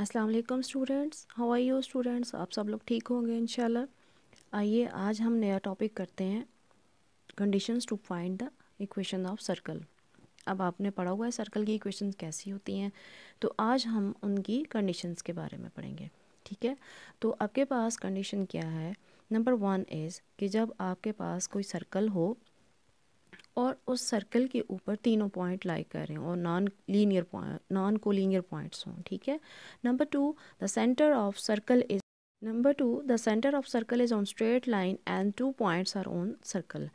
Aslam students how are you students आप सब लोग ठीक होंगे इन आइए आज हम नया टॉपिक करते हैं conditions to find the equation of circle अब आपने पढ़ा हुआ है सर्कल की इक्वेशंस कैसी होती हैं तो आज हम उनकी कंडीशंस के बारे में पढ़ेंगे ठीक है तो आपके पास कंडीशन क्या है नंबर वन इज़ कि जब आपके पास कोई सर्कल हो और उस सर्कल के ऊपर तीनों पॉइंट लाई करें और non linear point non collinear points हों ठीक है number two the centre of circle is number two the centre of circle is on straight line and two points are on circle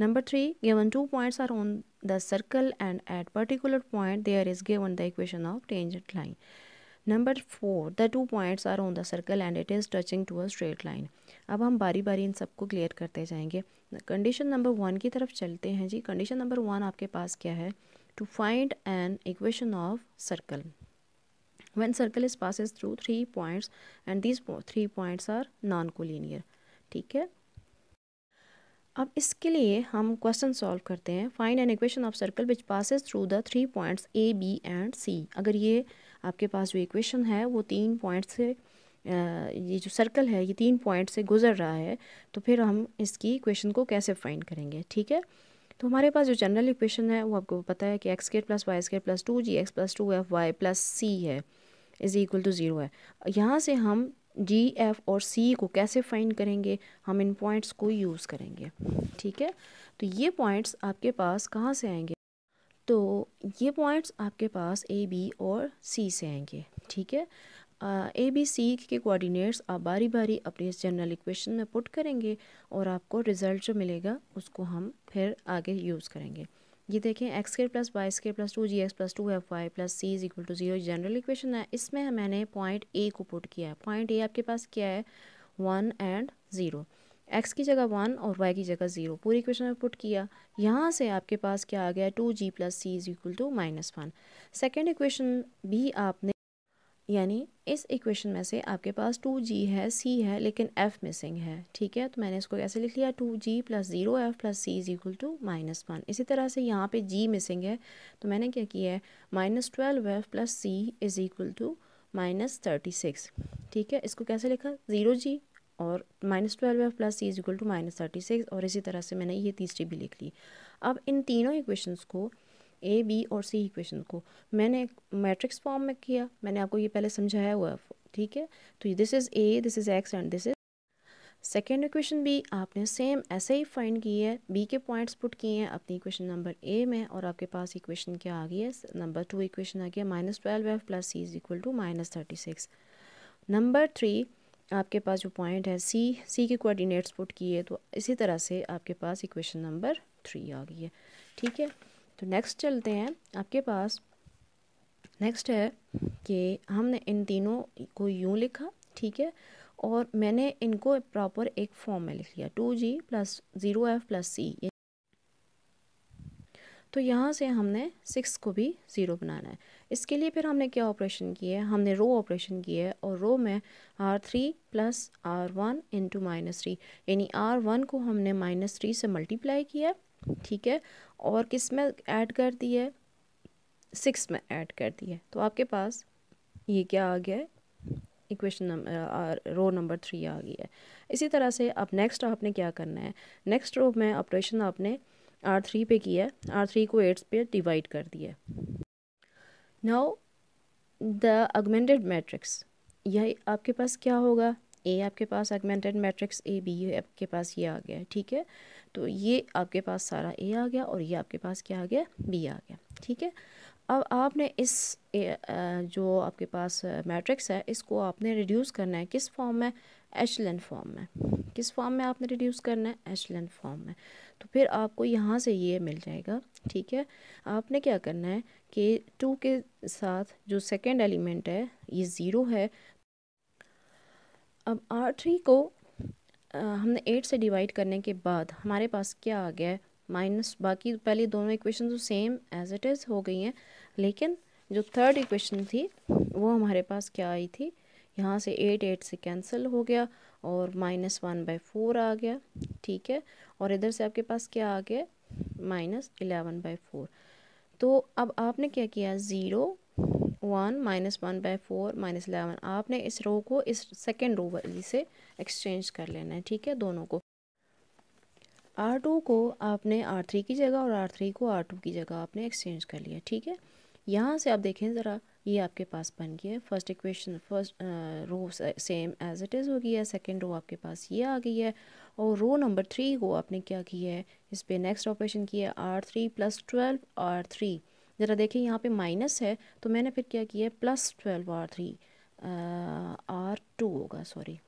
number three given two points are on the circle and at particular point there is given the equation of tangent line number four the two points are on the circle and it is touching to a straight line अब हम बारी बारी इन सबको clear करते जाएंगे condition number one की तरफ चलते हैं जी कंडीशन नंबर वन आपके पास क्या है to find an equation of circle when circle is passes through three points and these three points are non collinear ठीक है अब इसके लिए हम क्वेश्चन सॉल्व करते हैं find an equation of circle which passes through the three points A B and C अगर ये आपके पास जो इक्वेशन है वो तीन पॉइंट से ये जो सर्कल है ये तीन पॉइंट से गुजर रहा है तो फिर हम इसकी इक्वेशन को कैसे फाइंड करेंगे ठीक है तो हमारे पास जो जनरल इक्वेशन है वो आपको पता है कि x square plus y square plus two g x plus two f y plus c है इज़ इक्वल टू ज़ीरो है यहाँ से हम जी एफ और सी को कैसे फाइंड करेंगे हम इन पॉइंट्स को यूज़ करेंगे ठीक है तो ये पॉइंट्स आपके पास कहाँ से आएंगे तो ये पॉइंट्स आपके पास ए बी और सी से आएंगे ठीक है ए बी सी के कोऑर्डिनेट्स आप बारी बारी अपनी इस जनरल इक्वेशन में पुट करेंगे और आपको रिज़ल्ट जो मिलेगा उसको हम फिर आगे यूज़ करेंगे ये देखें x square plus y square plus two g x plus two f y plus c is equal to zero general equation है इसमें मैंने पॉइंट ए को पुट किया है पॉइंट ए आपके पास क्या है वन एंड ज़ीरो एक्स की जगह वन और वाई की जगह ज़ीरो पूरी इक्वेशन में पुट किया यहाँ से आपके पास क्या आ गया two ji plus c is equal to minus one second equation भी आपने यानी इस इक्वेशन में से आपके पास टू जी है सी है लेकिन एफ़ मिसिंग है ठीक है तो मैंने इसको कैसे लिख लिया two ji plus zero F plus c is equal to minus one इसी तरह से यहाँ पे जी मिसिंग है तो मैंने क्या किया है minus twelve f plus c is equal to minus thirty six ठीक है इसको कैसे लिखा ज़ीरो जी और minus twelve f plus c is equal to minus thirty six और इसी तरह से मैंने ये तीसरी भी लिख ली अब इन तीनों इक्वेशंस को ए बी और सी इक्वेशन को मैंने मैट्रिक्स फॉर्म में किया मैंने आपको ये पहले समझाया हुआ है ठीक है तो this is a this is x and this is second equation भी आपने सेम ऐसे ही फाइंड की है बी के पॉइंट्स पुट किए हैं अपनी इक्वेशन नंबर ए में और आपके पास इक्वेशन क्या आ गई है नंबर टू इक्वेशन आ गया minus twelve f plus c is equal to minus thirty six number three आपके पास जो पॉइंट है सी सी के कोऑर्डिनेट्स पुट किए तो इसी तरह से आपके पास इक्वेशन नंबर थ्री आ गई है ठीक है तो नेक्स्ट चलते हैं आपके पास नेक्स्ट है कि हमने इन तीनों को यूँ लिखा ठीक है और मैंने इनको प्रॉपर एक फॉर्म में लिख लिया टू जी plus zero f plus c तो यहाँ से हमने सिक्स को भी ज़ीरो बनाना है इसके लिए फिर हमने क्या ऑपरेशन किया है हमने रो ऑपरेशन किया है और रो में R three plus R one into minus three यानी आर वन को हमने माइनस थ्री से मल्टीप्लाई किया ठीक है और किस में ऐड कर दिए है सिक्स में ऐड कर दिया है तो आपके पास ये क्या आ गया है equation number row number three आ गई है इसी तरह से अब नेक्स्ट आपने क्या करना है नेक्स्ट रो में ऑपरेशन आपने आर थ्री पे किया है आर थ्री को एट्स पे डिवाइड कर दिया नाउ द अगमेंटेड मैट्रिक्स यह आपके पास क्या होगा ए आपके पास अगमेंटेड मैट्रिक्स ए बी आपके पास ये आ गया ठीक है तो ये आपके पास सारा ए आ गया और ये आपके पास क्या आ गया बी आ गया ठीक है अब आपने इस जो आपके पास मैट्रिक्स है इसको आपने रिड्यूस करना है किस फॉर्म में एचलन फॉर्म में किस फॉर्म में आपने रिड्यूस करना है एचलन फॉर्म में तो फिर आपको यहाँ से ये मिल जाएगा ठीक है आपने क्या करना है कि टू के साथ जो सेकेंड एलिमेंट है ये ज़ीरो है अब आर थ्री को आ, हमने एट से डिवाइड करने के बाद हमारे पास क्या आ गया है माइनस बाकी पहले दोनों इक्वेशन तो सेम एज इट इज़ हो गई हैं लेकिन जो थर्ड इक्वेशन थी वो हमारे पास क्या आई थी यहाँ से एट एट से कैंसिल हो गया और माइनस वन बाई फोर आ गया ठीक है और इधर से आपके पास क्या आ गया माइनस एलेवन बाई फोर तो अब आपने क्या किया zero one minus one by four minus eleven आपने इस रो को इस सेकेंड रो वाली से एक्सचेंज कर लेना है ठीक है दोनों को आर टू को आपने आर थ्री की जगह और आर थ्री को आर टू की जगह आपने एक्सचेंज कर लिया ठीक है यहाँ से आप देखें ज़रा ये आपके पास बन गया first equation first row same as it is हो गया है सेकेंड रो आपके पास ये आ गई है और रो नंबर थ्री को आपने क्या किया है इस पर नेक्स्ट ऑपरेशन किया है R three plus twelve R three ज़रा देखिए यहाँ पे माइनस है तो मैंने फिर क्या किया है plus twelve R three R two होगा सॉरी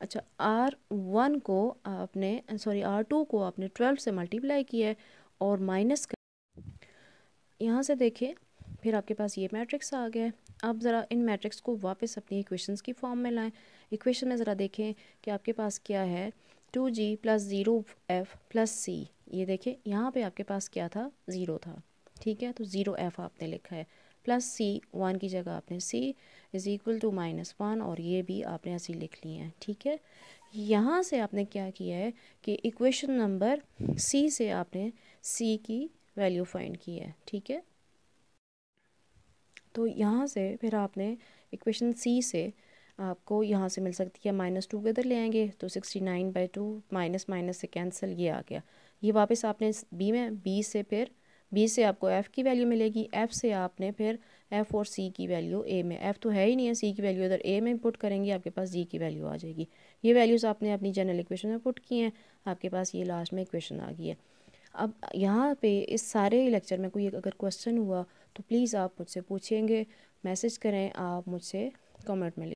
अच्छा आर वन को आपने सॉरी आर टू को आपने ट्वेल्व से मल्टीप्लाई किया है और माइनस कर यहाँ से देखें फिर आपके पास ये मैट्रिक्स आ गया अब ज़रा इन मैट्रिक्स को वापस अपनी इक्वेशंस की फॉर्म में लाएं इक्वेशन में ज़रा देखें कि आपके पास क्या है टू जी plus zero F plus C ये देखें यहाँ पे आपके पास क्या था ज़ीरो था ठीक है तो ज़ीरो एफ़ आपने लिखा है प्लस सी वन की जगह आपने C is equal to minus one और ये भी आपने ऐसी लिख ली हैं ठीक है यहाँ से आपने क्या किया है कि इक्वेशन नंबर सी से आपने सी की वैल्यू फाइंड की है ठीक है तो यहाँ से फिर आपने इक्वेशन सी से आपको यहाँ से मिल सकती है माइनस टू इधर ले आएंगे तो sixty nine by two minus minus से कैंसिल ये आ गया ये वापस आपने बी में बी से फिर बी से आपको एफ़ की वैल्यू मिलेगी एफ़ से आपने फिर एफ़ और सी की वैल्यू ए में एफ़ तो है ही नहीं है सी की वैल्यू अगर ए में पुट करेंगे आपके पास जी की वैल्यू आ जाएगी ये वैल्यूज़ आपने अपनी जनरल इक्वेशन में पुट की हैं आपके पास ये लास्ट में इक्वेशन आ गई है अब यहाँ पे इस सारे लेक्चर में कोई अगर क्वेश्चन हुआ तो प्लीज़ आप मुझसे पूछेंगे मैसेज करें आप मुझसे कमेंट में